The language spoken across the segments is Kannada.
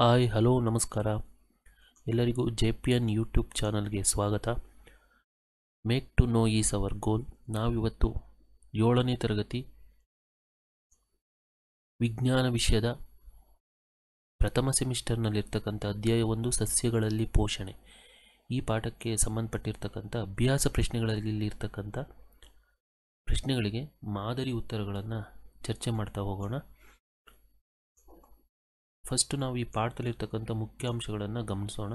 ಹಾಯ್ ಹಲೋ ನಮಸ್ಕಾರ ಎಲ್ಲರಿಗೂ ಜೆ ಪಿ ಎನ್ ಯೂಟ್ಯೂಬ್ ಚಾನಲ್ಗೆ ಸ್ವಾಗತ make to know is our goal ನಾವಿವತ್ತು ಏಳನೇ ತರಗತಿ ವಿಜ್ಞಾನ ವಿಷಯದ ಪ್ರಥಮ ಸೆಮಿಸ್ಟರ್ನಲ್ಲಿರ್ತಕ್ಕಂಥ ಅಧ್ಯಾಯ ಒಂದು ಸಸ್ಯಗಳಲ್ಲಿ ಪೋಷಣೆ ಈ ಪಾಠಕ್ಕೆ ಸಂಬಂಧಪಟ್ಟಿರ್ತಕ್ಕಂಥ ಅಭ್ಯಾಸ ಪ್ರಶ್ನೆಗಳಲ್ಲಿ ಪ್ರಶ್ನೆಗಳಿಗೆ ಮಾದರಿ ಉತ್ತರಗಳನ್ನು ಚರ್ಚೆ ಮಾಡ್ತಾ ಹೋಗೋಣ ಫಸ್ಟ್ ನಾವು ಈ ಪಾಠದಲ್ಲಿರ್ತಕ್ಕಂಥ ಮುಖ್ಯಾಂಶಗಳನ್ನು ಗಮನಿಸೋಣ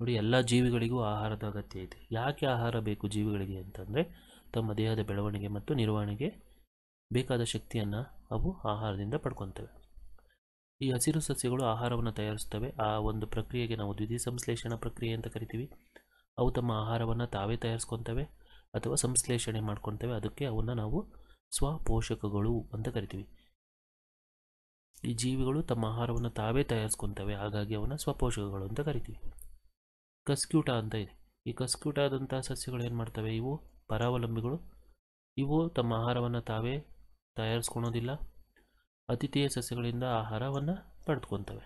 ನೋಡಿ ಎಲ್ಲ ಜೀವಿಗಳಿಗೂ ಆಹಾರದ ಅಗತ್ಯ ಇದೆ ಯಾಕೆ ಆಹಾರ ಬೇಕು ಜೀವಿಗಳಿಗೆ ಅಂತಂದರೆ ತಮ್ಮ ದೇಹದ ಬೆಳವಣಿಗೆ ಮತ್ತು ನಿರ್ವಹಣೆಗೆ ಬೇಕಾದ ಶಕ್ತಿಯನ್ನು ಅವು ಆಹಾರದಿಂದ ಪಡ್ಕೊತವೆ ಈ ಹಸಿರು ಸಸ್ಯಗಳು ಆಹಾರವನ್ನು ತಯಾರಿಸ್ತವೆ ಆ ಒಂದು ಪ್ರಕ್ರಿಯೆಗೆ ನಾವು ದ್ವಿತೀಯ ಸಂಶ್ಲೇಷಣಾ ಪ್ರಕ್ರಿಯೆ ಅಂತ ಕರಿತೀವಿ ಅವು ತಮ್ಮ ಆಹಾರವನ್ನು ತಾವೇ ತಯಾರಿಸ್ಕೊತವೆ ಅಥವಾ ಸಂಶ್ಲೇಷಣೆ ಮಾಡ್ಕೊತವೆ ಅದಕ್ಕೆ ಅವನ್ನು ನಾವು ಸ್ವಪೋಷಕಗಳು ಅಂತ ಕರಿತೀವಿ ಈ ಜೀವಿಗಳು ತಮ್ಮ ಆಹಾರವನ್ನು ತಾವೇ ತಯಾರಿಸ್ಕೊತವೆ ಹಾಗಾಗಿ ಅವನ್ನ ಸ್ವಪೋಷಕಗಳು ಅಂತ ಕರಿತೀವಿ ಕಸ್ಕ್ಯೂಟ ಅಂತ ಇದೆ ಈ ಕಸ್ಕ್ಯೂಟ ಆದಂತಹ ಸಸ್ಯಗಳು ಏನು ಮಾಡ್ತವೆ ಇವು ಪರಾವಲಂಬಿಗಳು ಇವು ತಮ್ಮ ಆಹಾರವನ್ನು ತಾವೇ ತಯಾರಿಸ್ಕೊಳೋದಿಲ್ಲ ಅತಿಥಿಯ ಸಸ್ಯಗಳಿಂದ ಆಹಾರವನ್ನು ಪಡೆದುಕೊತವೆ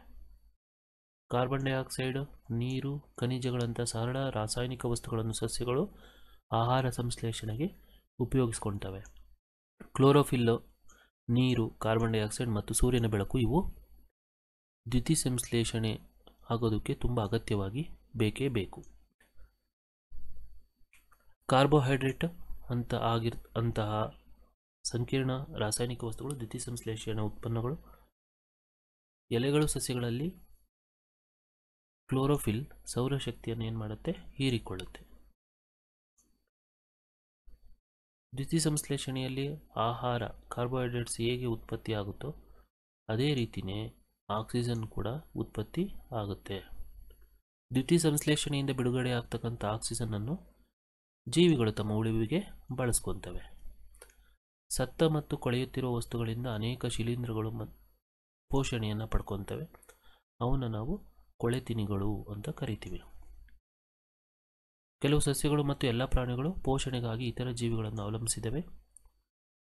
ಕಾರ್ಬನ್ ಡೈಆಕ್ಸೈಡ್ ನೀರು ಖನಿಜಗಳಂಥ ಸರಳ ರಾಸಾಯನಿಕ ವಸ್ತುಗಳನ್ನು ಸಸ್ಯಗಳು ಆಹಾರ ಸಂಶ್ಲೇಷಣೆಗೆ ಉಪಯೋಗಿಸ್ಕೊತವೆ ಕ್ಲೋರೋಫಿಲ್ ನೀರು ಕಾರ್ಬನ್ ಡೈಆಕ್ಸೈಡ್ ಮತ್ತು ಸೂರ್ಯನ ಬೆಳಕು ಇವು ಸಂಶ್ಲೇಷಣೆ ಆಗೋದಕ್ಕೆ ತುಂಬ ಅಗತ್ಯವಾಗಿ ಬೇಕೇ ಬೇಕು ಕಾರ್ಬೋಹೈಡ್ರೇಟ್ ಅಂತ ಆಗಿರ್ ಅಂತಹ ಸಂಕೀರ್ಣ ರಾಸಾಯನಿಕ ವಸ್ತುಗಳು ಸಂಶ್ಲೇಷಣೆ ಉತ್ಪನ್ನಗಳು ಎಲೆಗಳು ಸಸ್ಯಗಳಲ್ಲಿ ಕ್ಲೋರೋಫಿಲ್ ಸೌರಶಕ್ತಿಯನ್ನು ಏನು ಮಾಡುತ್ತೆ ಹೀರಿಕೊಳ್ಳುತ್ತೆ ದ್ಯುತಿ ಸಂಶ್ಲೇಷಣೆಯಲ್ಲಿ ಆಹಾರ ಕಾರ್ಬೋಹೈಡ್ರೇಟ್ಸ್ ಹೇಗೆ ಉತ್ಪತ್ತಿ ಆಗುತ್ತೋ ಅದೇ ರೀತಿಯೇ ಆಕ್ಸಿಜನ್ ಕೂಡ ಉತ್ಪತ್ತಿ ಆಗುತ್ತೆ ದ್ಯುತಿ ಸಂಶ್ಲೇಷಣೆಯಿಂದ ಬಿಡುಗಡೆ ಆಗ್ತಕ್ಕಂಥ ಆಕ್ಸಿಜನನ್ನು ಜೀವಿಗಳು ತಮ್ಮ ಉಳಿವಿಗೆ ಬಳಸ್ಕೊತವೆ ಸತ್ತ ಮತ್ತು ಕೊಳೆಯುತ್ತಿರುವ ವಸ್ತುಗಳಿಂದ ಅನೇಕ ಶಿಲೀಂಧ್ರಗಳು ಪೋಷಣೆಯನ್ನು ಪಡ್ಕೊತವೆ ಅವನ್ನು ನಾವು ಕೊಳೆತಿನಿಗಳು ಅಂತ ಕರಿತೀವಿ ಕೆಲವು ಸಸ್ಯಗಳು ಮತ್ತು ಎಲ್ಲ ಪ್ರಾಣಿಗಳು ಪೋಷಣೆಗಾಗಿ ಇತರ ಜೀವಿಗಳನ್ನು ಅವಲಂಬಿಸಿದವೆ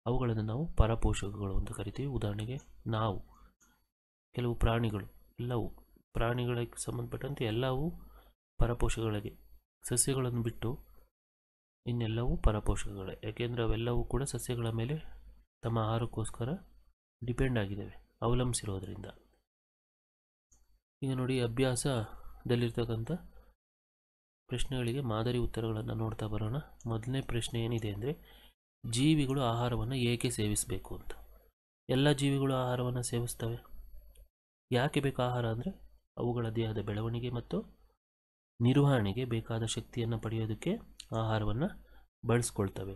ಅವುಗಳನ್ನು ನಾವು ಪರಪೋಷಕಗಳು ಅಂತ ಕರಿತೀವಿ ಉದಾಹರಣೆಗೆ ನಾವು ಕೆಲವು ಪ್ರಾಣಿಗಳು ಎಲ್ಲವೂ ಪ್ರಾಣಿಗಳಿಗೆ ಸಂಬಂಧಪಟ್ಟಂತೆ ಎಲ್ಲವೂ ಪರಪೋಷಕಗಳಿಗೆ ಸಸ್ಯಗಳನ್ನು ಬಿಟ್ಟು ಇನ್ನೆಲ್ಲವೂ ಪರಪೋಷಕಗಳೇ ಯಾಕೆಂದರೆ ಅವೆಲ್ಲವೂ ಕೂಡ ಸಸ್ಯಗಳ ಮೇಲೆ ತಮ್ಮ ಆಹಾರಕ್ಕೋಸ್ಕರ ಡಿಪೆಂಡ್ ಆಗಿದ್ದಾವೆ ಅವಲಂಬಿಸಿರೋದ್ರಿಂದ ಈಗ ನೋಡಿ ಅಭ್ಯಾಸದಲ್ಲಿರ್ತಕ್ಕಂಥ ಪ್ರಶ್ನೆಗಳಿಗೆ ಮಾದರಿ ಉತ್ತರಗಳನ್ನು ನೋಡ್ತಾ ಬರೋಣ ಮೊದಲನೇ ಪ್ರಶ್ನೆ ಏನಿದೆ ಅಂದರೆ ಜೀವಿಗಳು ಆಹಾರವನ್ನು ಏಕೆ ಸೇವಿಸಬೇಕು ಅಂತ ಎಲ್ಲ ಜೀವಿಗಳು ಆಹಾರವನ್ನು ಸೇವಿಸ್ತವೆ ಯಾಕೆ ಬೇಕು ಆಹಾರ ಅಂದರೆ ಅವುಗಳ ದೇಹದ ಬೆಳವಣಿಗೆ ಮತ್ತು ನಿರ್ವಹಣೆಗೆ ಬೇಕಾದ ಶಕ್ತಿಯನ್ನು ಪಡೆಯೋದಕ್ಕೆ ಆಹಾರವನ್ನು ಬಳಸ್ಕೊಳ್ತವೆ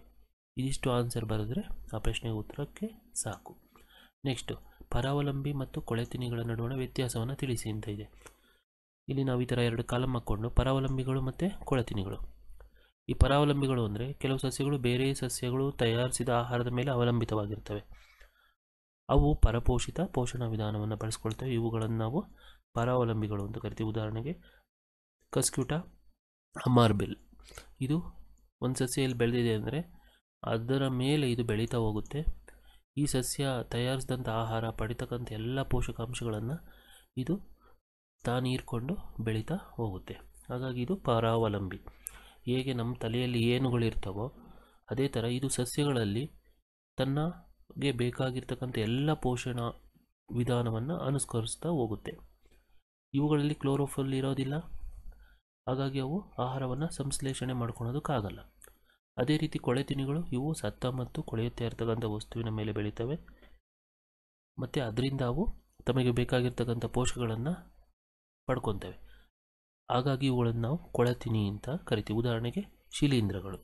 ಇದಿಷ್ಟು ಆನ್ಸರ್ ಬರೆದ್ರೆ ಆ ಪ್ರಶ್ನೆಗೆ ಉತ್ತರಕ್ಕೆ ಸಾಕು ನೆಕ್ಸ್ಟು ಪರಾವಲಂಬಿ ಮತ್ತು ಕೊಳೆತಿನಿಗಳ ನಡುವಣ ವ್ಯತ್ಯಾಸವನ್ನು ತಿಳಿಸಿ ಅಂತ ಇದೆ ಇಲ್ಲಿ ನಾವು ಈ ಥರ ಎರಡು ಕಾಲಮ್ ಹಾಕ್ಕೊಂಡು ಪರಾವಲಂಬಿಗಳು ಮತ್ತು ಕೊಳತಿನಿಗಳು ಈ ಪರಾವಲಂಬಿಗಳು ಅಂದರೆ ಕೆಲವು ಸಸ್ಯಗಳು ಬೇರೆ ಸಸ್ಯಗಳು ತಯಾರಿಸಿದ ಆಹಾರದ ಮೇಲೆ ಅವಲಂಬಿತವಾಗಿರ್ತವೆ ಅವು ಪರಪೋಷಿತ ಪೋಷಣಾ ವಿಧಾನವನ್ನು ಬಳಸ್ಕೊಳ್ತವೆ ಇವುಗಳನ್ನು ನಾವು ಪರಾವಲಂಬಿಗಳು ಅಂತ ಕರಿತೀವಿ ಉದಾಹರಣೆಗೆ ಕಸ್ಕ್ಯೂಟ ಅಮಾರ್ಬಿಲ್ ಇದು ಒಂದು ಸಸ್ಯ ಇಲ್ಲಿ ಬೆಳೆದಿದೆ ಅಂದರೆ ಅದರ ಮೇಲೆ ಇದು ಬೆಳೀತಾ ಹೋಗುತ್ತೆ ಈ ಸಸ್ಯ ತಯಾರಿಸಿದಂಥ ಆಹಾರ ಪಡಿತಕ್ಕಂಥ ಎಲ್ಲ ಪೋಷಕಾಂಶಗಳನ್ನು ಇದು ತಾನೀರ್ಕೊಂಡು ಬೆಳೀತಾ ಹೋಗುತ್ತೆ ಹಾಗಾಗಿ ಇದು ಪರಾವಲಂಬಿ ಹೇಗೆ ನಮ್ಮ ತಲೆಯಲ್ಲಿ ಏನುಗಳಿರ್ತವೋ ಅದೇ ಥರ ಇದು ಸಸ್ಯಗಳಲ್ಲಿ ತನ್ನಗೆ ಬೇಕಾಗಿರ್ತಕ್ಕಂಥ ಎಲ್ಲ ಪೋಷಣ ವಿಧಾನವನ್ನು ಅನುಸ್ಕರಿಸ್ತಾ ಹೋಗುತ್ತೆ ಇವುಗಳಲ್ಲಿ ಕ್ಲೋರೋಫಲ್ ಇರೋದಿಲ್ಲ ಹಾಗಾಗಿ ಅವು ಆಹಾರವನ್ನು ಸಂಶ್ಲೇಷಣೆ ಮಾಡ್ಕೊಳೋದಕ್ಕಾಗಲ್ಲ ಅದೇ ರೀತಿ ಕೊಳೆತಿನಿಗಳು ಇವು ಸತ್ತ ಮತ್ತು ಕೊಳೆಯುತ್ತಾ ಇರ್ತಕ್ಕಂಥ ವಸ್ತುವಿನ ಮೇಲೆ ಬೆಳೀತವೆ ಮತ್ತು ಅದರಿಂದ ಅವು ತಮಗೆ ಬೇಕಾಗಿರ್ತಕ್ಕಂಥ ಪೋಷಕಗಳನ್ನು ಪಡ್ಕೊತೇವೆ ಹಾಗಾಗಿ ಇವುಗಳನ್ನು ನಾವು ಕೊಳತಿನಿ ಅಂತ ಕರಿತೀವಿ ಉದಾಹರಣೆಗೆ ಶಿಲೀಂಧ್ರಗಳು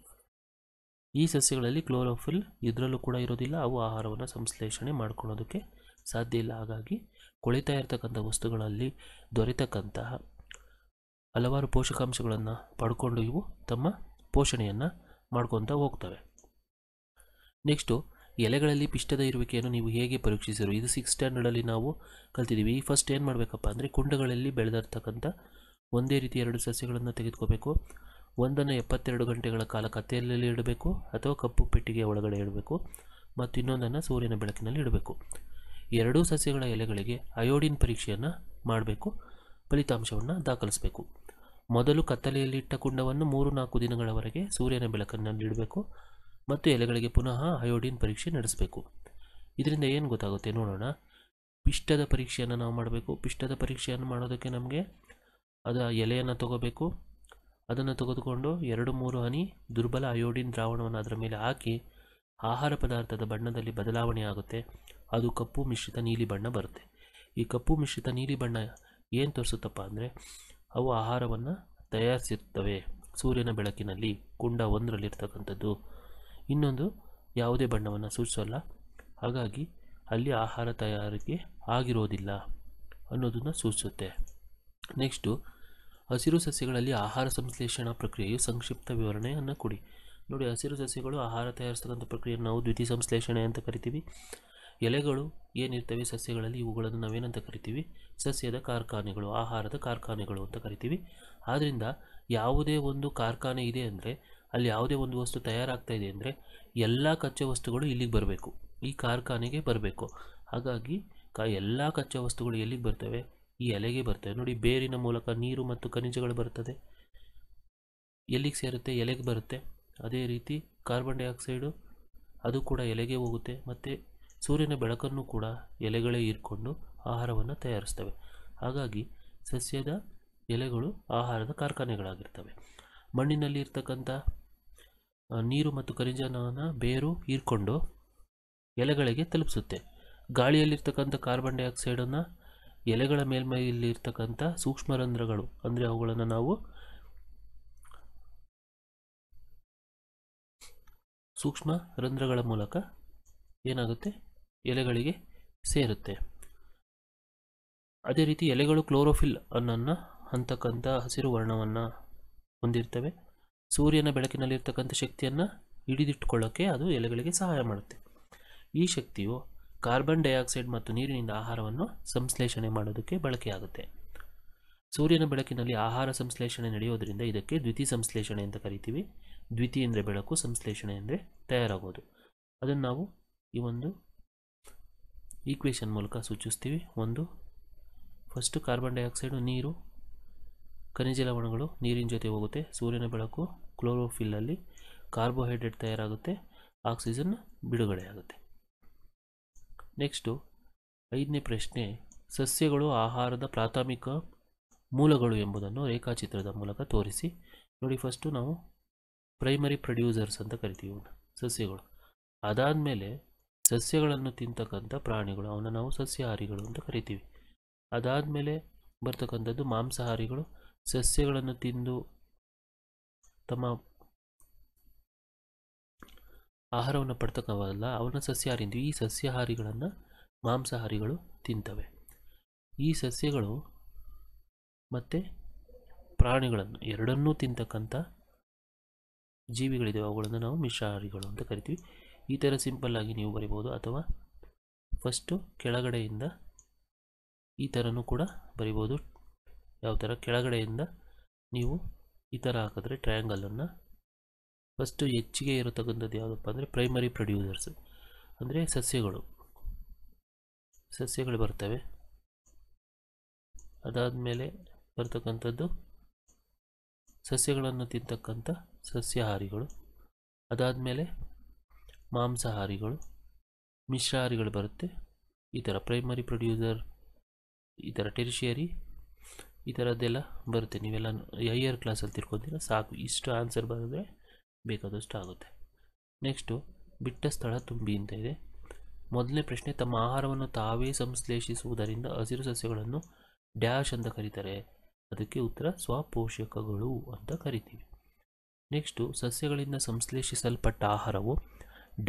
ಈ ಸಸ್ಯಗಳಲ್ಲಿ ಕ್ಲೋರೋಫಿಲ್ ಇದರಲ್ಲೂ ಕೂಡ ಇರೋದಿಲ್ಲ ಅವು ಆಹಾರವನ್ನು ಸಂಶ್ಲೇಷಣೆ ಮಾಡ್ಕೊಳ್ಳೋದಕ್ಕೆ ಸಾಧ್ಯ ಇಲ್ಲ ಹಾಗಾಗಿ ಕೊಳಿತಾ ಇರತಕ್ಕಂಥ ವಸ್ತುಗಳಲ್ಲಿ ದೊರೆತಕ್ಕಂತಹ ಹಲವಾರು ಪೋಷಕಾಂಶಗಳನ್ನು ಪಡ್ಕೊಂಡು ಇವು ತಮ್ಮ ಪೋಷಣೆಯನ್ನು ಮಾಡ್ಕೊತ ಹೋಗ್ತವೆ ನೆಕ್ಸ್ಟು ಎಲೆಗಳಲ್ಲಿ ಪಿಷ್ಟದ ಇರುವಿಕೆಯನ್ನು ನೀವು ಹೇಗೆ ಪರೀಕ್ಷಿಸಿರು ಇದು ಸಿಕ್ಸ್ ಸ್ಟ್ಯಾಂಡರ್ಡಲ್ಲಿ ನಾವು ಕಲ್ತಿದ್ದೀವಿ ಈ ಫಸ್ಟ್ ಏನು ಮಾಡಬೇಕಪ್ಪ ಅಂದರೆ ಕುಂಡಗಳಲ್ಲಿ ಬೆಳೆದಿರ್ತಕ್ಕಂಥ ಒಂದೇ ರೀತಿ ಎರಡು ಸಸ್ಯಗಳನ್ನು ತೆಗೆದುಕೋಬೇಕು ಒಂದನ್ನು ಎಪ್ಪತ್ತೆರಡು ಗಂಟೆಗಳ ಕಾಲ ಕತ್ತಲೆಯಲ್ಲಿ ಇಡಬೇಕು ಅಥವಾ ಕಪ್ಪು ಪೆಟ್ಟಿಗೆಯ ಒಳಗಡೆ ಇಡಬೇಕು ಮತ್ತು ಇನ್ನೊಂದನ್ನು ಸೂರ್ಯನ ಬೆಳಕಿನಲ್ಲಿ ಇಡಬೇಕು ಎರಡೂ ಸಸ್ಯಗಳ ಎಲೆಗಳಿಗೆ ಅಯೋಡಿನ್ ಪರೀಕ್ಷೆಯನ್ನು ಮಾಡಬೇಕು ಫಲಿತಾಂಶವನ್ನು ದಾಖಲಿಸಬೇಕು ಮೊದಲು ಕತ್ತಲೆಯಲ್ಲಿಟ್ಟ ಇಟ್ಟ ಕುಂಡವನ್ನು ಮೂರು ನಾಲ್ಕು ದಿನಗಳವರೆಗೆ ಸೂರ್ಯನ ಬೆಳಕಿನಲ್ಲಿ ಇಡಬೇಕು ಮತ್ತು ಎಲೆಗಳಿಗೆ ಪುನಃ ಅಯೋಡಿನ್ ಪರೀಕ್ಷೆ ನಡೆಸಬೇಕು ಇದರಿಂದ ಏನು ಗೊತ್ತಾಗುತ್ತೆ ನೋಡೋಣ ಪಿಷ್ಟದ ಪರೀಕ್ಷೆಯನ್ನು ನಾವು ಮಾಡಬೇಕು ಪಿಷ್ಟದ ಪರೀಕ್ಷೆಯನ್ನು ಮಾಡೋದಕ್ಕೆ ನಮಗೆ ಅದು ಎಲೆಯನ್ನು ತಗೋಬೇಕು ಅದನ್ನು ತೆಗೆದುಕೊಂಡು ಎರಡು ಮೂರು ಹನಿ ದುರ್ಬಲ ಅಯೋಡಿನ್ ದ್ರಾವಣವನ್ನು ಅದರ ಮೇಲೆ ಹಾಕಿ ಆಹಾರ ಪದಾರ್ಥದ ಬಣ್ಣದಲ್ಲಿ ಬದಲಾವಣೆ ಆಗುತ್ತೆ ಅದು ಕಪ್ಪು ಮಿಶ್ರಿತ ನೀಲಿ ಬಣ್ಣ ಬರುತ್ತೆ ಈ ಕಪ್ಪು ಮಿಶ್ರಿತ ನೀಲಿ ಬಣ್ಣ ಏನು ತೋರಿಸುತ್ತಪ್ಪ ಅಂದರೆ ಅವು ಆಹಾರವನ್ನು ತಯಾರಿಸಿರ್ತವೆ ಸೂರ್ಯನ ಬೆಳಕಿನಲ್ಲಿ ಕುಂಡ ಒಂದರಲ್ಲಿರ್ತಕ್ಕಂಥದ್ದು ಇನ್ನೊಂದು ಯಾವುದೇ ಬಣ್ಣವನ್ನು ಸೂಚಿಸಲ್ಲ ಹಾಗಾಗಿ ಅಲ್ಲಿ ಆಹಾರ ತಯಾರಿಕೆ ಆಗಿರೋದಿಲ್ಲ ಅನ್ನೋದನ್ನು ಸೂಚಿಸುತ್ತೆ ನೆಕ್ಸ್ಟು ಹಸಿರು ಸಸ್ಯಗಳಲ್ಲಿ ಆಹಾರ ಸಂಶ್ಲೇಷಣಾ ಪ್ರಕ್ರಿಯೆಯು ಸಂಕ್ಷಿಪ್ತ ವಿವರಣೆಯನ್ನು ಕೊಡಿ ನೋಡಿ ಹಸಿರು ಸಸ್ಯಗಳು ಆಹಾರ ತಯಾರಿಸ್ತಕ್ಕಂಥ ಪ್ರಕ್ರಿಯೆಯನ್ನು ನಾವು ದ್ವಿತೀಯ ಸಂಶ್ಲೇಷಣೆ ಅಂತ ಕರಿತೀವಿ ಎಲೆಗಳು ಏನಿರ್ತವೆ ಸಸ್ಯಗಳಲ್ಲಿ ಇವುಗಳನ್ನು ನಾವೇನಂತ ಕರಿತೀವಿ ಸಸ್ಯದ ಕಾರ್ಖಾನೆಗಳು ಆಹಾರದ ಕಾರ್ಖಾನೆಗಳು ಅಂತ ಕರಿತೀವಿ ಆದ್ದರಿಂದ ಯಾವುದೇ ಒಂದು ಕಾರ್ಖಾನೆ ಇದೆ ಅಂದರೆ ಅಲ್ಲಿ ಯಾವುದೇ ಒಂದು ವಸ್ತು ತಯಾರಾಗ್ತಾ ಇದೆ ಅಂದರೆ ಎಲ್ಲ ಕಚ್ಚೆ ವಸ್ತುಗಳು ಇಲ್ಲಿಗೆ ಬರಬೇಕು ಈ ಕಾರ್ಖಾನೆಗೆ ಬರಬೇಕು ಹಾಗಾಗಿ ಕ ಎಲ್ಲ ಕಚ್ಚಾ ವಸ್ತುಗಳು ಎಲ್ಲಿಗೆ ಬರ್ತವೆ ಈ ಎಲೆಗೆ ಬರ್ತವೆ ನೋಡಿ ಬೇರಿನ ಮೂಲಕ ನೀರು ಮತ್ತು ಖನಿಜಗಳು ಬರ್ತದೆ ಎಲ್ಲಿಗೆ ಸೇರುತ್ತೆ ಎಲೆಗೆ ಬರುತ್ತೆ ಅದೇ ರೀತಿ ಕಾರ್ಬನ್ ಡೈಆಕ್ಸೈಡು ಅದು ಕೂಡ ಎಲೆಗೆ ಹೋಗುತ್ತೆ ಮತ್ತು ಸೂರ್ಯನ ಬೆಳಕನ್ನು ಕೂಡ ಎಲೆಗಳೇ ಹೀರಿಕೊಂಡು ಆಹಾರವನ್ನು ತಯಾರಿಸ್ತವೆ ಹಾಗಾಗಿ ಸಸ್ಯದ ಎಲೆಗಳು ಆಹಾರದ ಕಾರ್ಖಾನೆಗಳಾಗಿರ್ತವೆ ಮಣ್ಣಿನಲ್ಲಿ ಇರ್ತಕ್ಕಂಥ ನೀರು ಮತ್ತು ಖನಿಜನ ಬೇರು ಹೀರ್ಕೊಂಡು ಎಲೆಗಳಿಗೆ ತಲುಪಿಸುತ್ತೆ ಗಾಳಿಯಲ್ಲಿರ್ತಕ್ಕಂಥ ಕಾರ್ಬನ್ ಡೈಆಕ್ಸೈಡನ್ನು ಎಲೆಗಳ ಮೇಲ್ಮೈಯಲ್ಲಿರ್ತಕ್ಕಂಥ ಸೂಕ್ಷ್ಮ ರಂಧ್ರಗಳು ಅಂದರೆ ಅವುಗಳನ್ನು ನಾವು ಸೂಕ್ಷ್ಮ ರಂಧ್ರಗಳ ಮೂಲಕ ಏನಾಗುತ್ತೆ ಎಲೆಗಳಿಗೆ ಸೇರುತ್ತೆ ಅದೇ ರೀತಿ ಎಲೆಗಳು ಕ್ಲೋರೋಫಿಲ್ ಅನ್ನನ್ನು ಅಂತಕ್ಕಂಥ ಹಸಿರು ವರ್ಣವನ್ನು ಹೊಂದಿರ್ತವೆ ಸೂರ್ಯನ ಬೆಳಕಿನಲ್ಲಿರ್ತಕ್ಕಂಥ ಶಕ್ತಿಯನ್ನು ಹಿಡಿದಿಟ್ಕೊಳ್ಳೋಕ್ಕೆ ಅದು ಎಲೆಗಳಿಗೆ ಸಹಾಯ ಮಾಡುತ್ತೆ ಈ ಶಕ್ತಿಯು ಕಾರ್ಬನ್ ಡೈಆಕ್ಸೈಡ್ ಮತ್ತು ನೀರಿನಿಂದ ಆಹಾರವನ್ನು ಸಂಶ್ಲೇಷಣೆ ಮಾಡೋದಕ್ಕೆ ಬಳಕೆಯಾಗುತ್ತೆ ಸೂರ್ಯನ ಬೆಳಕಿನಲ್ಲಿ ಆಹಾರ ಸಂಶ್ಲೇಷಣೆ ನಡೆಯೋದರಿಂದ ಇದಕ್ಕೆ ದ್ವಿತೀಯ ಸಂಶ್ಲೇಷಣೆ ಅಂತ ಕರಿತೀವಿ ದ್ವಿತೀಯ ಅಂದರೆ ಬೆಳಕು ಸಂಶ್ಲೇಷಣೆ ಅಂದರೆ ತಯಾರಾಗೋದು ಅದನ್ನು ನಾವು ಈ ಒಂದು ಈಕ್ವೇಷನ್ ಮೂಲಕ ಸೂಚಿಸ್ತೀವಿ ಒಂದು ಫಸ್ಟು ಕಾರ್ಬನ್ ಡೈಆಕ್ಸೈಡು ನೀರು ಖನಿಜ ಲವಣಗಳು ನೀರಿನ ಜೊತೆ ಹೋಗುತ್ತೆ ಸೂರ್ಯನ ಬೆಳಕು ಕ್ಲೋರೋಫಿಲ್ಲಲ್ಲಿ ಕಾರ್ಬೋಹೈಡ್ರೇಟ್ ತಯಾರಾಗುತ್ತೆ ಆಕ್ಸಿಜನ್ ಬಿಡುಗಡೆಯಾಗುತ್ತೆ ನೆಕ್ಸ್ಟು ಐದನೇ ಪ್ರಶ್ನೆ ಸಸ್ಯಗಳು ಆಹಾರದ ಪ್ರಾಥಮಿಕ ಮೂಲಗಳು ಎಂಬುದನ್ನು ರೇಖಾಚಿತ್ರದ ಮೂಲಕ ತೋರಿಸಿ ನೋಡಿ ಫಸ್ಟು ನಾವು ಪ್ರೈಮರಿ ಪ್ರೊಡ್ಯೂಸರ್ಸ್ ಅಂತ ಕರಿತೀವಿ ಸಸ್ಯಗಳು ಅದಾದ ಮೇಲೆ ಸಸ್ಯಗಳನ್ನು ತಿಂತಕ್ಕಂಥ ಪ್ರಾಣಿಗಳು ಅವನ್ನ ನಾವು ಸಸ್ಯಾಹಾರಿಗಳು ಅಂತ ಕರಿತೀವಿ ಅದಾದಮೇಲೆ ಬರ್ತಕ್ಕಂಥದ್ದು ಮಾಂಸಾಹಾರಿಗಳು ಸಸ್ಯಗಳನ್ನು ತಿಂದು ತಮ್ಮ ಆಹಾರವನ್ನು ಪಡ್ತಕ್ಕವಲ್ಲ ಅವನ ಸಸ್ಯಾಹಾರಿ ಈ ಸಸ್ಯಾಹಾರಿಗಳನ್ನು ಮಾಂಸಾಹಾರಿಗಳು ತಿಂತವೆ ಈ ಸಸ್ಯಗಳು ಮತ್ತು ಪ್ರಾಣಿಗಳನ್ನು ಎರಡನ್ನೂ ತಿಂತಕ್ಕಂಥ ಜೀವಿಗಳಿದ್ದಾವೆ ಅವುಗಳನ್ನು ನಾವು ಮಿಶ್ರಾಹಾರಿಗಳು ಅಂತ ಕರಿತೀವಿ ಈ ಥರ ಸಿಂಪಲ್ಲಾಗಿ ನೀವು ಬರಿಬೋದು ಅಥವಾ ಫಸ್ಟು ಕೆಳಗಡೆಯಿಂದ ಈ ಥರನೂ ಕೂಡ ಬರಿಬೋದು ಯಾವ ಥರ ಕೆಳಗಡೆಯಿಂದ ನೀವು ಈ ಥರ ಹಾಕಿದ್ರೆ ಟ್ರಯಾಂಗಲನ್ನು ಫಸ್ಟು ಹೆಚ್ಚಿಗೆ ಇರತಕ್ಕಂಥದ್ದು ಯಾವುದಪ್ಪ ಅಂದರೆ ಪ್ರೈಮರಿ ಪ್ರೊಡ್ಯೂಸರ್ಸ್ ಅಂದರೆ ಸಸ್ಯಗಳು ಸಸ್ಯಗಳು ಬರ್ತವೆ ಅದಾದ ಮೇಲೆ ಬರ್ತಕ್ಕಂಥದ್ದು ಸಸ್ಯಗಳನ್ನು ತಿಂತಕ್ಕಂಥ ಅದಾದ ಮೇಲೆ ಮಾಂಸಾಹಾರಿಗಳು ಮಿಶ್ರಹಾರಿಗಳು ಬರುತ್ತೆ ಈ ಥರ ಪ್ರೈಮರಿ ಪ್ರೊಡ್ಯೂಸರ್ ಈ ಥರ ಟೆರಿಷಿಯರಿ ಈ ಥರದ್ದೆಲ್ಲ ಬರುತ್ತೆ ನೀವೆಲ್ಲ ಹೈಯರ್ ಕ್ಲಾಸಲ್ಲಿ ತಿಳ್ಕೊತೀರ ಸಾಕು ಇಷ್ಟು ಆನ್ಸರ್ ಬರೆದ್ರೆ ಬೇಕಾದಷ್ಟು ಆಗುತ್ತೆ ನೆಕ್ಸ್ಟು ಬಿಟ್ಟ ಸ್ಥಳ ತುಂಬಿ ಅಂತ ಇದೆ ಮೊದಲನೇ ಪ್ರಶ್ನೆ ತಮ್ಮ ಆಹಾರವನ್ನು ತಾವೇ ಸಂಶ್ಲೇಷಿಸುವುದರಿಂದ ಹಸಿರು ಸಸ್ಯಗಳನ್ನು ಡ್ಯಾಶ್ ಅಂತ ಕರೀತಾರೆ ಅದಕ್ಕೆ ಉತ್ತರ ಸ್ವಪೋಷಕಗಳು ಅಂತ ಕರಿತೀವಿ ನೆಕ್ಸ್ಟು ಸಸ್ಯಗಳಿಂದ ಸಂಶ್ಲೇಷಿಸಲ್ಪಟ್ಟ ಆಹಾರವು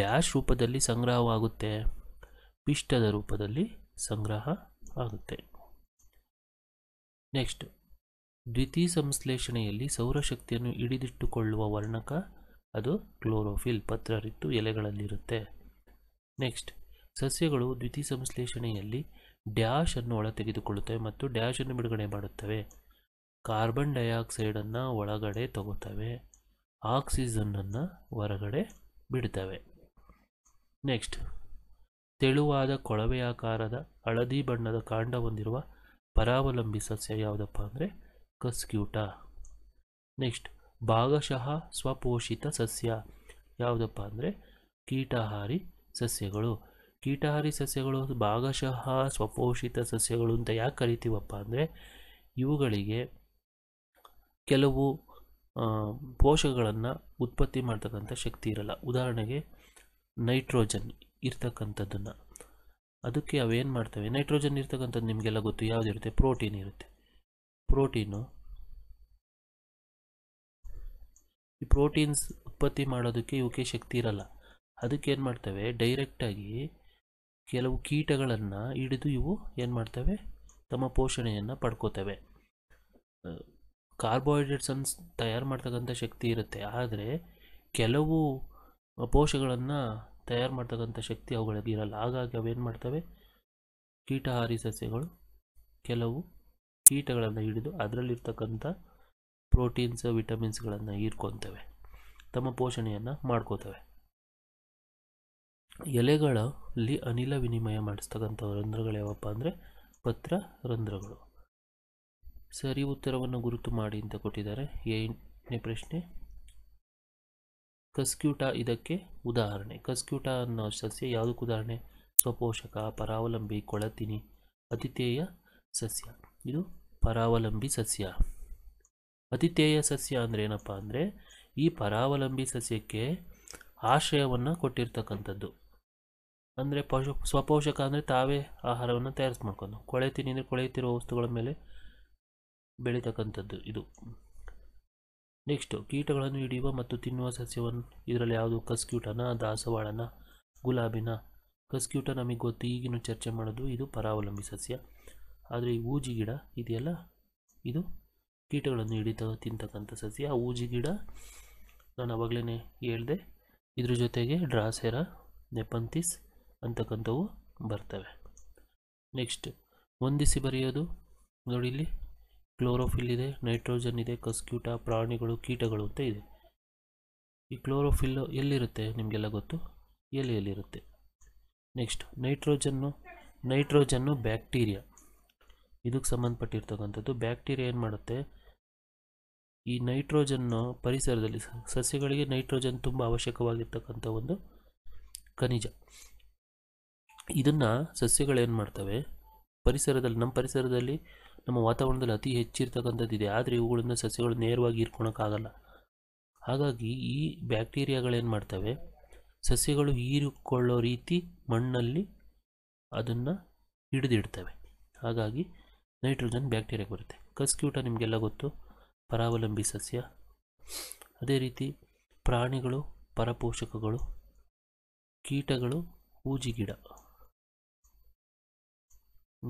ಡ್ಯಾಶ್ ರೂಪದಲ್ಲಿ ಸಂಗ್ರಹವಾಗುತ್ತೆ ಪಿಷ್ಟದ ರೂಪದಲ್ಲಿ ಸಂಗ್ರಹ ಆಗುತ್ತೆ ನೆಕ್ಸ್ಟ್ ದ್ವಿತೀಯ ಸಂಶ್ಲೇಷಣೆಯಲ್ಲಿ ಸೌರಶಕ್ತಿಯನ್ನು ಹಿಡಿದಿಟ್ಟುಕೊಳ್ಳುವ ವರ್ಣಕ ಅದು ಕ್ಲೋರೋಫಿಲ್ ಪತ್ರರಿತ್ತು ಎಲೆಗಳಲ್ಲಿರುತ್ತೆ ನೆಕ್ಸ್ಟ್ ಸಸ್ಯಗಳು ದ್ವಿತೀಯ ಸಂಶ್ಲೇಷಣೆಯಲ್ಲಿ ಡ್ಯಾಶ್ ಅನ್ನು ಒಳ ತೆಗೆದುಕೊಳ್ಳುತ್ತವೆ ಮತ್ತು ಡ್ಯಾಶ್ ಅನ್ನು ಬಿಡುಗಡೆ ಮಾಡುತ್ತವೆ ಕಾರ್ಬನ್ ಡೈಆಕ್ಸೈಡನ್ನು ಒಳಗಡೆ ತಗೋತವೆ ಆಕ್ಸಿಜನ್ನನ್ನು ಹೊರಗಡೆ ಬಿಡ್ತವೆ ನೆಕ್ಸ್ಟ್ ತೆಳುವಾದ ಕೊಳವೆಯಾಕಾರದ ಹಳದಿ ಬಣ್ಣದ ಕಾಂಡ ಹೊಂದಿರುವ ಪರಾವಲಂಬಿ ಸಸ್ಯ ಯಾವುದಪ್ಪ ಅಂದರೆ ಕಸ್ಕ್ಯೂಟ ನೆಕ್ಸ್ಟ್ ಭಾಗಶಃ ಸ್ವಪೋಷಿತ ಸಸ್ಯ ಯಾವುದಪ್ಪ ಅಂದರೆ ಕೀಟಹಾರಿ ಸಸ್ಯಗಳು ಕೀಟಹಾರಿ ಸಸ್ಯಗಳು ಭಾಗಶಃ ಸ್ವಪೋಷಿತ ಸಸ್ಯಗಳು ಅಂತ ಯಾಕೆ ಕರಿತೀವಪ್ಪ ಅಂದರೆ ಇವುಗಳಿಗೆ ಕೆಲವು ಪೋಷಕಗಳನ್ನು ಉತ್ಪತ್ತಿ ಮಾಡ್ತಕ್ಕಂಥ ಶಕ್ತಿ ಇರಲ್ಲ ಉದಾಹರಣೆಗೆ ನೈಟ್ರೋಜನ್ ಇರ್ತಕ್ಕಂಥದ್ದನ್ನು ಅದಕ್ಕೆ ಅವೇನು ಮಾಡ್ತವೆ ನೈಟ್ರೋಜನ್ ಇರ್ತಕ್ಕಂಥದ್ದು ನಿಮಗೆಲ್ಲ ಗೊತ್ತು ಯಾವುದಿರುತ್ತೆ ಪ್ರೋಟೀನ್ ಇರುತ್ತೆ ಪ್ರೋಟೀನು ಈ ಪ್ರೋಟೀನ್ಸ್ ಉತ್ಪತ್ತಿ ಮಾಡೋದಕ್ಕೆ ಇವಕ್ಕೆ ಶಕ್ತಿ ಇರಲ್ಲ ಅದಕ್ಕೆ ಏನು ಮಾಡ್ತವೆ ಡೈರೆಕ್ಟಾಗಿ ಕೆಲವು ಕೀಟಗಳನ್ನು ಹಿಡಿದು ಇವು ಏನು ಮಾಡ್ತವೆ ತಮ್ಮ ಪೋಷಣೆಯನ್ನು ಪಡ್ಕೋತವೆ ಕಾರ್ಬೋಹೈಡ್ರೇಟ್ಸನ್ನು ತಯಾರು ಮಾಡ್ತಕ್ಕಂಥ ಶಕ್ತಿ ಇರುತ್ತೆ ಆದರೆ ಕೆಲವು ಪೋಷಗಳನ್ನು ತಯಾರು ಮಾಡ್ತಕ್ಕಂಥ ಶಕ್ತಿ ಅವುಗಳಿಗೆ ಇರಲ್ಲ ಹಾಗಾಗಿ ಅವೇನು ಮಾಡ್ತವೆ ಕೀಟಹಾರಿ ಸಸ್ಯಗಳು ಕೆಲವು ಕೀಟಗಳನ್ನು ಹಿಡಿದು ಅದರಲ್ಲಿರ್ತಕ್ಕಂಥ ಪ್ರೋಟೀನ್ಸ್ ವಿಟಮಿನ್ಸ್ಗಳನ್ನು ಹೀರ್ಕೊತವೆ ತಮ್ಮ ಪೋಷಣೆಯನ್ನು ಮಾಡ್ಕೋತವೆ ಎಲೆಗಳಲ್ಲಿ ಅನಿಲ ವಿನಿಮಯ ಮಾಡಿಸ್ತಕ್ಕಂಥ ರಂಧ್ರಗಳು ಯಾವಪ್ಪ ಅಂದರೆ ಪತ್ರ ರಂಧ್ರಗಳು ಸರಿ ಉತ್ತರವನ್ನು ಗುರುತು ಮಾಡಿ ಅಂತ ಕೊಟ್ಟಿದ್ದಾರೆ ಎಂಟನೇ ಪ್ರಶ್ನೆ ಕಸ್ಕ್ಯೂಟ ಇದಕ್ಕೆ ಉದಾಹರಣೆ ಕಸ್ಕ್ಯೂಟ ಅನ್ನೋ ಸಸ್ಯ ಯಾವುದಕ್ಕೆ ಉದಾಹರಣೆ ಸ್ವಪೋಷಕ ಪರಾವಲಂಬಿ ಕೊಳತಿನಿ ಅತಿಥೇಯ ಸಸ್ಯ ಇದು ಪರಾವಲಂಬಿ ಸಸ್ಯ ಅತಿಥೇಯ ಸಸ್ಯ ಅಂದರೆ ಏನಪ್ಪ ಅಂದರೆ ಈ ಪರಾವಲಂಬಿ ಸಸ್ಯಕ್ಕೆ ಆಶ್ರಯವನ್ನು ಕೊಟ್ಟಿರ್ತಕ್ಕಂಥದ್ದು ಅಂದರೆ ಪಶು ಸ್ವಪೋಷಕ ಅಂದರೆ ತಾವೇ ಆಹಾರವನ್ನು ತಯಾರಿಸಿ ಮಾಡ್ಕೊಂಡು ಕೊಳೆತಿನಿ ಅಂದರೆ ಕೊಳೆಯುತ್ತಿರುವ ವಸ್ತುಗಳ ಮೇಲೆ ಬೆಳೀತಕ್ಕಂಥದ್ದು ಇದು ನೆಕ್ಸ್ಟು ಕೀಟಗಳನ್ನು ಹಿಡಿಯುವ ಮತ್ತು ತಿನ್ನುವ ಸಸ್ಯವನ್ನು ಇದರಲ್ಲಿ ಯಾವುದು ಕಸ್ಕ್ಯೂಟನ ದಾಸವಾಳನ ಗುಲಾಬಿನ ಕಸ್ಕ್ಯೂಟ ನಮಗೆ ಗೊತ್ತು ಈಗಿನ ಚರ್ಚೆ ಮಾಡೋದು ಇದು ಪರಾವಲಂಬಿ ಸಸ್ಯ ಆದರೆ ಈ ಊಜಿ ಗಿಡ ಇದೆಯಲ್ಲ ಇದು ಕೀಟಗಳನ್ನು ಹಿಡಿತ ತಿಂತಕ್ಕಂಥ ಸಸ್ಯ ಆ ಊಜಿ ಗಿಡ ನಾನು ಅವಾಗಲೇ ಹೇಳಿದೆ ಇದ್ರ ಜೊತೆಗೆ ಡ್ರಾಸೆರ ನೆಪಂತಿಸ್ ಅಂತಕ್ಕಂಥವು ಬರ್ತವೆ ನೆಕ್ಸ್ಟ್ ಹೊಂದಿಸಿ ಬರೆಯೋದು ನೋಡಿ ಇಲ್ಲಿ ಕ್ಲೋರೋಫಿಲ್ ಇದೆ ನೈಟ್ರೋಜನ್ ಇದೆ ಕಸ್ಕ್ಯೂಟ ಪ್ರಾಣಿಗಳು ಕೀಟಗಳು ಅಂತ ಇದೆ ಈ ಕ್ಲೋರೋಫಿಲ್ ಎಲ್ಲಿರುತ್ತೆ ನಿಮಗೆಲ್ಲ ಗೊತ್ತು ಎಲ್ಲಿ ಎಲ್ಲಿರುತ್ತೆ ನೆಕ್ಸ್ಟ್ ನೈಟ್ರೋಜನ್ನು ನೈಟ್ರೋಜನ್ನು ಬ್ಯಾಕ್ಟೀರಿಯಾ ಇದಕ್ಕೆ ಸಂಬಂಧಪಟ್ಟಿರ್ತಕ್ಕಂಥದ್ದು ಬ್ಯಾಕ್ಟೀರಿಯಾ ಏನು ಮಾಡುತ್ತೆ ಈ ನೈಟ್ರೋಜನ್ನು ಪರಿಸರದಲ್ಲಿ ಸಸ್ಯಗಳಿಗೆ ನೈಟ್ರೋಜನ್ ತುಂಬ ಅವಶ್ಯಕವಾಗಿರ್ತಕ್ಕಂಥ ಒಂದು ಖನಿಜ ಇದನ್ನು ಸಸ್ಯಗಳೇನು ಮಾಡ್ತವೆ ಪರಿಸರದಲ್ಲಿ ನಮ್ಮ ಪರಿಸರದಲ್ಲಿ ನಮ್ಮ ವಾತಾವರಣದಲ್ಲಿ ಅತಿ ಹೆಚ್ಚಿರ್ತಕ್ಕಂಥದ್ದಿದೆ ಆದರೆ ಇವುಗಳನ್ನು ಸಸ್ಯಗಳು ನೇರವಾಗಿ ಹೀರ್ಕೊಳಕ್ಕಾಗಲ್ಲ ಹಾಗಾಗಿ ಈ ಬ್ಯಾಕ್ಟೀರಿಯಾಗಳೇನು ಮಾಡ್ತವೆ ಸಸ್ಯಗಳು ಹೀರಿಕೊಳ್ಳೋ ರೀತಿ ಮಣ್ಣಲ್ಲಿ ಅದನ್ನು ಹಿಡಿದಿಡ್ತವೆ ಹಾಗಾಗಿ ನೈಟ್ರೋಜನ್ ಬ್ಯಾಕ್ಟೀರಿಯಾ ಬರುತ್ತೆ ಕಸ್ಕ್ಯೂಟ ನಿಮಗೆಲ್ಲ ಗೊತ್ತು ಪರಾವಲಂಬಿ ಸಸ್ಯ ಅದೇ ರೀತಿ ಪ್ರಾಣಿಗಳು ಪರಪೋಷಕಗಳು ಕೀಟಗಳು ಊಜಿಗಿಡ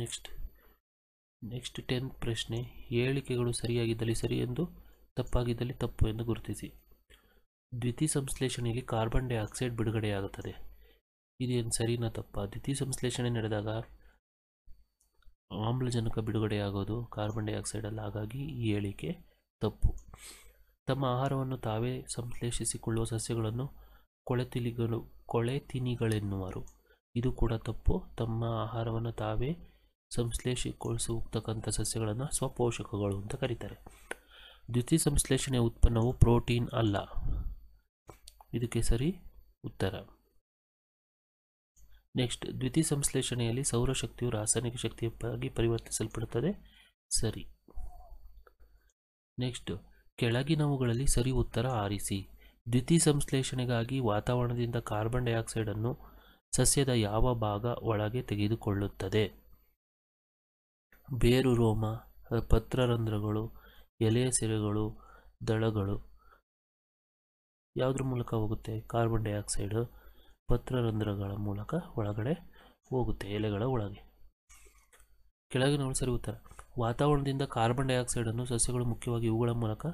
ನೆಕ್ಸ್ಟ್ ನೆಕ್ಸ್ಟ್ ಟೆಂತ್ ಪ್ರಶ್ನೆ ಹೇಳಿಕೆಗಳು ಸರಿಯಾಗಿದ್ದಲ್ಲಿ ಸರಿ ಎಂದು ತಪ್ಪಾಗಿದ್ದಲ್ಲಿ ತಪ್ಪು ಎಂದು ಗುರುತಿಸಿ ದ್ವಿತೀಯ ಸಂಶ್ಲೇಷಣೆಯಲ್ಲಿ ಕಾರ್ಬನ್ ಡೈಆಕ್ಸೈಡ್ ಬಿಡುಗಡೆಯಾಗುತ್ತದೆ ಇದೇನು ಸರಿನಾ ತಪ್ಪ ದ್ವಿತೀಯ ಸಂಶ್ಲೇಷಣೆ ನಡೆದಾಗ ಆಮ್ಲಜನಕ ಬಿಡುಗಡೆಯಾಗೋದು ಕಾರ್ಬನ್ ಡೈಆಕ್ಸೈಡ್ ಹಾಗಾಗಿ ಈ ಹೇಳಿಕೆ ತಪ್ಪು ತಮ್ಮ ಆಹಾರವನ್ನು ತಾವೇ ಸಂಶ್ಲೇಷಿಸಿಕೊಳ್ಳುವ ಸಸ್ಯಗಳನ್ನು ಕೊಳೆತಿಲಿಗಳು ಕೊಳೆತಿನಿಗಳೆನ್ನುವರು ಇದು ಕೂಡ ತಪ್ಪು ತಮ್ಮ ಆಹಾರವನ್ನು ತಾವೇ ಸಂಶ್ಲೇಷಿಕೊಳಿಸಿ ಹೋಗ್ತಕ್ಕಂಥ ಸಸ್ಯಗಳನ್ನು ಸ್ವಪೋಷಕಗಳು ಅಂತ ಕರೀತಾರೆ ದ್ವಿತೀಯ ಸಂಶ್ಲೇಷಣೆಯ ಉತ್ಪನ್ನವು ಪ್ರೋಟೀನ್ ಅಲ್ಲ ಇದಕ್ಕೆ ಸರಿ ಉತ್ತರ ನೆಕ್ಸ್ಟ್ ದ್ವಿತೀಯ ಸಂಶ್ಲೇಷಣೆಯಲ್ಲಿ ಸೌರಶಕ್ತಿಯು ರಾಸಾಯನಿಕ ಶಕ್ತಿಯಾಗಿ ಪರಿವರ್ತಿಸಲ್ಪಡುತ್ತದೆ ಸರಿ ನೆಕ್ಸ್ಟ್ ಕೆಳಗಿನವುಗಳಲ್ಲಿ ಸರಿ ಉತ್ತರ ಆರಿಸಿ ದ್ವಿತೀಯ ಸಂಶ್ಲೇಷಣೆಗಾಗಿ ವಾತಾವರಣದಿಂದ ಕಾರ್ಬನ್ ಡೈಆಕ್ಸೈಡನ್ನು ಸಸ್ಯದ ಯಾವ ಭಾಗ ಒಳಗೆ ತೆಗೆದುಕೊಳ್ಳುತ್ತದೆ ಬೇರು ರೋಮ ಪತ್ರರಂಧ್ರಗಳು ಎಲೆಯ ಸಿರೆಗಳು ದಳಗಳು ಯಾವುದ್ರ ಮೂಲಕ ಹೋಗುತ್ತೆ ಕಾರ್ಬನ್ ಡೈಆಕ್ಸೈಡ್ ಪತ್ರರಂಧ್ರಗಳ ಮೂಲಕ ಒಳಗಡೆ ಹೋಗುತ್ತೆ ಎಲೆಗಳ ಒಳಗೆ ನೋಡಿ ಸರಿ ಉತ್ತರ ವಾತಾವರಣದಿಂದ ಕಾರ್ಬನ್ ಡೈಆಕ್ಸೈಡನ್ನು ಸಸ್ಯಗಳು ಮುಖ್ಯವಾಗಿ ಇವುಗಳ ಮೂಲಕ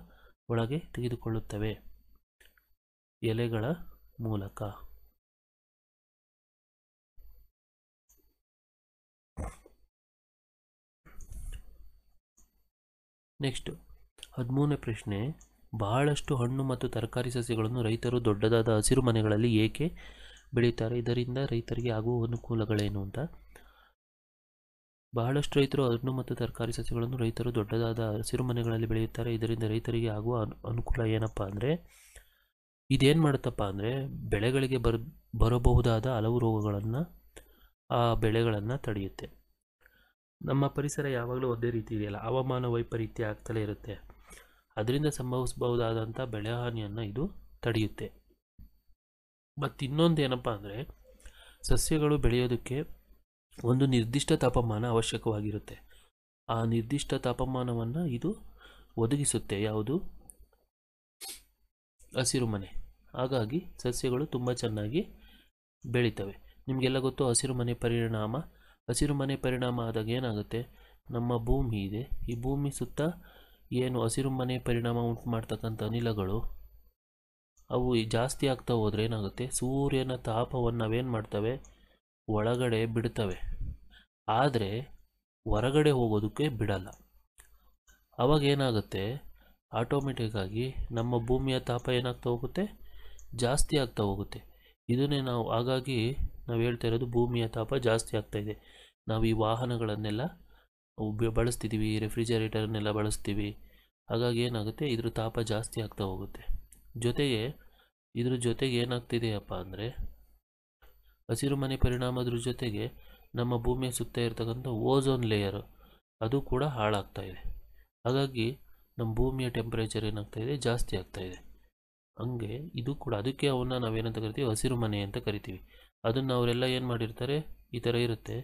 ಒಳಗೆ ತೆಗೆದುಕೊಳ್ಳುತ್ತವೆ ಎಲೆಗಳ ಮೂಲಕ ನೆಕ್ಸ್ಟು ಹದಿಮೂರನೇ ಪ್ರಶ್ನೆ ಬಹಳಷ್ಟು ಹಣ್ಣು ಮತ್ತು ತರಕಾರಿ ಸಸ್ಯಗಳನ್ನು ರೈತರು ದೊಡ್ಡದಾದ ಹಸಿರು ಮನೆಗಳಲ್ಲಿ ಏಕೆ ಬೆಳೆಯುತ್ತಾರೆ ಇದರಿಂದ ರೈತರಿಗೆ ಆಗುವ ಅನುಕೂಲಗಳೇನು ಅಂತ ಬಹಳಷ್ಟು ರೈತರು ಹಣ್ಣು ಮತ್ತು ತರಕಾರಿ ಸಸ್ಯಗಳನ್ನು ರೈತರು ದೊಡ್ಡದಾದ ಹಸಿರು ಮನೆಗಳಲ್ಲಿ ಬೆಳೆಯುತ್ತಾರೆ ಇದರಿಂದ ರೈತರಿಗೆ ಆಗುವ ಅನುಕೂಲ ಏನಪ್ಪ ಅಂದರೆ ಇದೇನು ಮಾಡುತ್ತಪ್ಪ ಅಂದರೆ ಬೆಳೆಗಳಿಗೆ ಬರ ಬರಬಹುದಾದ ಹಲವು ರೋಗಗಳನ್ನು ಆ ಬೆಳೆಗಳನ್ನು ತಡೆಯುತ್ತೆ ನಮ್ಮ ಪರಿಸರ ಯಾವಾಗಲೂ ಒಂದೇ ರೀತಿ ಇದೆಯಲ್ಲ ಹವಾಮಾನ ವೈಪರೀತ್ಯ ಆಗ್ತಲೇ ಇರುತ್ತೆ ಅದರಿಂದ ಸಂಭವಿಸಬಹುದಾದಂಥ ಬೆಳೆ ಹಾನಿಯನ್ನು ಇದು ತಡೆಯುತ್ತೆ ಮತ್ತು ಇನ್ನೊಂದು ಏನಪ್ಪ ಅಂದರೆ ಸಸ್ಯಗಳು ಬೆಳೆಯೋದಕ್ಕೆ ಒಂದು ನಿರ್ದಿಷ್ಟ ತಾಪಮಾನ ಅವಶ್ಯಕವಾಗಿರುತ್ತೆ ಆ ನಿರ್ದಿಷ್ಟ ತಾಪಮಾನವನ್ನು ಇದು ಒದಗಿಸುತ್ತೆ ಯಾವುದು ಹಸಿರು ಮನೆ ಹಾಗಾಗಿ ಸಸ್ಯಗಳು ತುಂಬ ಚೆನ್ನಾಗಿ ಬೆಳೀತವೆ ನಿಮಗೆಲ್ಲ ಗೊತ್ತು ಹಸಿರು ಮನೆ ಪರಿಣಾಮ ಹಸಿರು ಮನೆ ಪರಿಣಾಮ ಆದಾಗ ಏನಾಗುತ್ತೆ ನಮ್ಮ ಭೂಮಿ ಇದೆ ಈ ಭೂಮಿ ಸುತ್ತ ಏನು ಹಸಿರು ಮನೆ ಪರಿಣಾಮ ಉಂಟು ಮಾಡ್ತಕ್ಕಂಥ ಅನಿಲಗಳು ಅವು ಜಾಸ್ತಿ ಆಗ್ತಾ ಹೋದರೆ ಏನಾಗುತ್ತೆ ಸೂರ್ಯನ ತಾಪವನ್ನು ನಾವೇನು ಮಾಡ್ತವೆ ಒಳಗಡೆ ಬಿಡ್ತವೆ ಆದರೆ ಹೊರಗಡೆ ಹೋಗೋದಕ್ಕೆ ಬಿಡಲ್ಲ ಅವಾಗ ಏನಾಗುತ್ತೆ ಆಟೋಮೆಟಿಕ್ಕಾಗಿ ನಮ್ಮ ಭೂಮಿಯ ತಾಪ ಏನಾಗ್ತಾ ಹೋಗುತ್ತೆ ಜಾಸ್ತಿ ಆಗ್ತಾ ಹೋಗುತ್ತೆ ಇದನ್ನೇ ನಾವು ಹಾಗಾಗಿ ನಾವು ಹೇಳ್ತಾ ಇರೋದು ಭೂಮಿಯ ತಾಪ ಜಾಸ್ತಿ ಆಗ್ತಾ ಇದೆ ನಾವು ಈ ವಾಹನಗಳನ್ನೆಲ್ಲ ಬಳಸ್ತಿದ್ದೀವಿ ರೆಫ್ರಿಜರೇಟರ್ನೆಲ್ಲ ಬಳಸ್ತೀವಿ ಹಾಗಾಗಿ ಏನಾಗುತ್ತೆ ಇದ್ರ ತಾಪ ಜಾಸ್ತಿ ಆಗ್ತಾ ಹೋಗುತ್ತೆ ಜೊತೆಗೆ ಇದ್ರ ಜೊತೆಗೆ ಏನಾಗ್ತಿದೆಯಪ್ಪ ಅಂದರೆ ಹಸಿರು ಮನೆ ಪರಿಣಾಮದ್ರ ಜೊತೆಗೆ ನಮ್ಮ ಭೂಮಿಯ ಸುತ್ತ ಇರತಕ್ಕಂಥ ಓಝೋನ್ ಲೇಯರ್ ಅದು ಕೂಡ ಹಾಳಾಗ್ತಾ ಇದೆ ಹಾಗಾಗಿ ನಮ್ಮ ಭೂಮಿಯ ಟೆಂಪ್ರೇಚರ್ ಏನಾಗ್ತಾ ಇದೆ ಜಾಸ್ತಿ ಆಗ್ತಾ ಇದೆ ಹಂಗೆ ಇದು ಕೂಡ ಅದಕ್ಕೆ ಅವನ್ನ ನಾವೇನಂತ ಕರಿತೀವಿ ಹಸಿರು ಮನೆ ಅಂತ ಕರಿತೀವಿ ಅದನ್ನು ಅವರೆಲ್ಲ ಏನು ಮಾಡಿರ್ತಾರೆ ಈ ಥರ ಇರುತ್ತೆ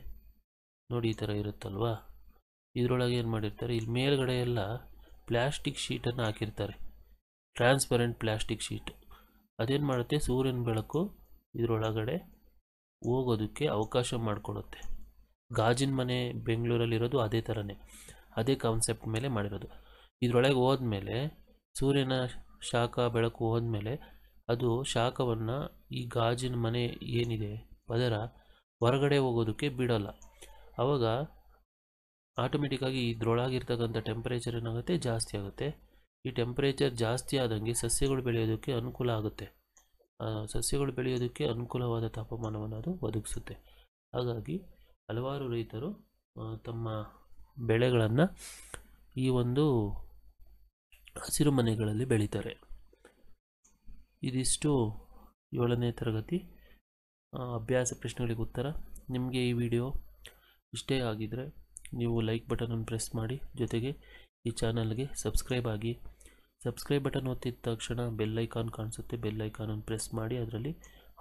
ನೋಡಿ ಈ ಥರ ಇರುತ್ತಲ್ವಾ ಇದರೊಳಗೆ ಏನು ಮಾಡಿರ್ತಾರೆ ಇಲ್ಲಿ ಮೇಲ್ಗಡೆ ಎಲ್ಲ ಪ್ಲ್ಯಾಸ್ಟಿಕ್ ಶೀಟನ್ನು ಹಾಕಿರ್ತಾರೆ ಟ್ರಾನ್ಸ್ಪರೆಂಟ್ ಪ್ಲ್ಯಾಸ್ಟಿಕ್ ಶೀಟ್ ಅದೇನು ಮಾಡುತ್ತೆ ಸೂರ್ಯನ ಬೆಳಕು ಇದರೊಳಗಡೆ ಹೋಗೋದಕ್ಕೆ ಅವಕಾಶ ಮಾಡಿಕೊಡುತ್ತೆ ಗಾಜಿನ ಮನೆ ಬೆಂಗಳೂರಲ್ಲಿರೋದು ಅದೇ ಥರನೇ ಅದೇ ಕಾನ್ಸೆಪ್ಟ್ ಮೇಲೆ ಮಾಡಿರೋದು ಇದರೊಳಗೆ ಹೋದ್ಮೇಲೆ ಸೂರ್ಯನ ಶಾಖ ಬೆಳಕು ಮೇಲೆ ಅದು ಶಾಖವನ್ನು ಈ ಗಾಜಿನ ಮನೆ ಏನಿದೆ ಪದರ ಹೊರಗಡೆ ಹೋಗೋದಕ್ಕೆ ಬಿಡೋಲ್ಲ ಆವಾಗ ಆಟೋಮೆಟಿಕ್ಕಾಗಿ ಇದ್ರೊಳಗಿರ್ತಕ್ಕಂಥ ಟೆಂಪ್ರೇಚರ್ ಏನಾಗುತ್ತೆ ಜಾಸ್ತಿ ಆಗುತ್ತೆ ಈ ಟೆಂಪ್ರೇಚರ್ ಜಾಸ್ತಿ ಆದಂಗೆ ಸಸ್ಯಗಳು ಬೆಳೆಯೋದಕ್ಕೆ ಅನುಕೂಲ ಆಗುತ್ತೆ ಸಸ್ಯಗಳು ಬೆಳೆಯೋದಕ್ಕೆ ಅನುಕೂಲವಾದ ತಾಪಮಾನವನ್ನು ಅದು ಒದಗಿಸುತ್ತೆ ಹಾಗಾಗಿ ಹಲವಾರು ರೈತರು ತಮ್ಮ ಬೆಳೆಗಳನ್ನು ಈ ಒಂದು ಹಸಿರುಮನೆಗಳಲ್ಲಿ ಬೆಳೀತಾರೆ ಇದಿಷ್ಟು ಏಳನೇ ತರಗತಿ ಅಭ್ಯಾಸ ಪ್ರಶ್ನೆಗಳಿಗೆ ಉತ್ತರ ನಿಮಗೆ ಈ ವಿಡಿಯೋ ಇಷ್ಟೇ ಆಗಿದ್ದರೆ ನೀವು ಲೈಕ್ ಬಟನನ್ನು ಪ್ರೆಸ್ ಮಾಡಿ ಜೊತೆಗೆ ಈ ಚಾನಲ್ಗೆ ಸಬ್ಸ್ಕ್ರೈಬ್ ಆಗಿ ಸಬ್ಸ್ಕ್ರೈಬ್ ಬಟನ್ ಒತ್ತಿದ ತಕ್ಷಣ ಬೆಲ್ಲೈಕಾನ್ ಐಕಾನ್ ಕಾಣಿಸುತ್ತೆ ಬೆಲ್ಲೈಕಾನನ್ನು ಪ್ರೆಸ್ ಮಾಡಿ ಅದರಲ್ಲಿ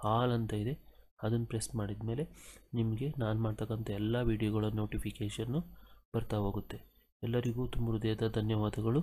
ಹಾಲ್ ಅಂತ ಇದೆ ಅದನ್ನು ಪ್ರೆಸ್ ಮಾಡಿದ ಮೇಲೆ ನಿಮಗೆ ನಾನು ಮಾಡ್ತಕ್ಕಂಥ ಎಲ್ಲ ವಿಡಿಯೋಗಳ ನೋಟಿಫಿಕೇಷನ್ನು ಬರ್ತಾ ಹೋಗುತ್ತೆ ಎಲ್ಲರಿಗೂ ತುಂಬ ಹೃದಯದ ಧನ್ಯವಾದಗಳು